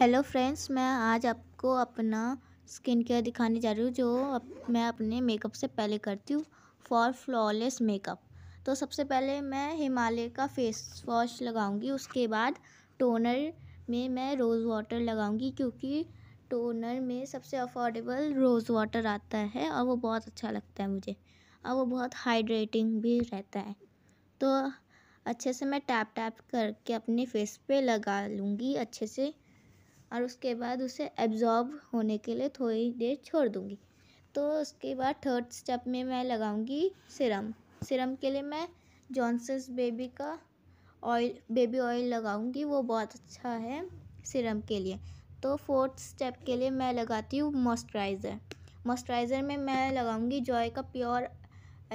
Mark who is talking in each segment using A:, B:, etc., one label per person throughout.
A: hello friends मैं आज आपको अपना स्किन केयर दिखाने जा रही हूँ जो अप, मैं अपने मेकअप से पहले करती हूँ फॉर फ्लॉलेस मेकअप तो सबसे पहले मैं हिमालय का फेस वॉश लगाऊंगी उसके बाद टोनर में मैं रोज़ वाटर लगाऊंगी क्योंकि टोनर में सबसे अफोर्डेबल रोज़ वाटर आता है और वो बहुत अच्छा लगता है मुझे और वो बहुत हाइड्रेटिंग भी रहता है तो अच्छे से मैं टैप टैप करके अपने फेस पे लगा लूँगी अच्छे से और उसके बाद उसे एब्ज़ॉर्ब होने के लिए थोड़ी देर छोड़ दूँगी तो उसके बाद थर्ड स्टेप में मैं लगाऊँगी सिरम सिरम के लिए मैं जॉनसन्स बेबी का ऑयल बेबी ऑयल लगाऊँगी वो बहुत अच्छा है सिरम के लिए तो फोर्थ स्टेप के लिए मैं लगाती हूँ मॉइस्चराइज़र मॉइस्चराइज़र में मैं लगाऊँगी जॉय का pure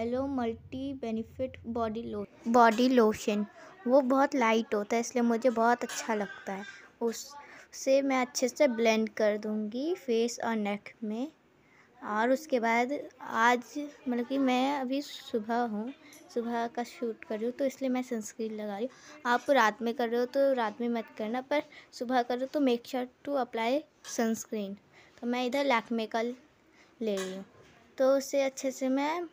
A: aloe multi benefit body lo body lotion वो बहुत लाइट होता है इसलिए मुझे बहुत अच्छा लगता है उस से मैं अच्छे से ब्लेंड कर दूँगी फेस और नेक में और उसके बाद आज मतलब कि मैं अभी सुबह हूँ सुबह का शूट कर रही हूँ तो इसलिए मैं सनस्क्रीन लगा रही हूँ आप रात में कर रहे हो तो रात में मत करना पर सुबह करो तो make sure to apply sunscreen तो मैं इधर लैकमे का ले रही हूँ तो उसे अच्छे से मैं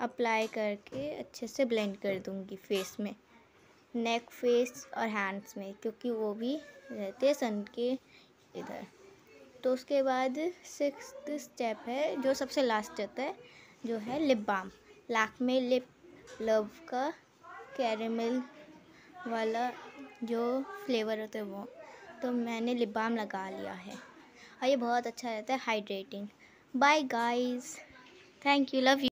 A: अप्लाई करके अच्छे से ब्लेंड कर दूँगी फेस में नेक फेस और हैंड्स में क्योंकि वो भी रहते हैं सन के इधर तो उसके बाद सिक्स स्टेप है जो सबसे लास्ट रहता है जो है लिप बाम लाख में लिप लव का कैरेमल वाला जो फ्लेवर होता है वो तो मैंने लिप बाम लगा लिया है और ये बहुत अच्छा रहता है hydrating bye guys thank you love you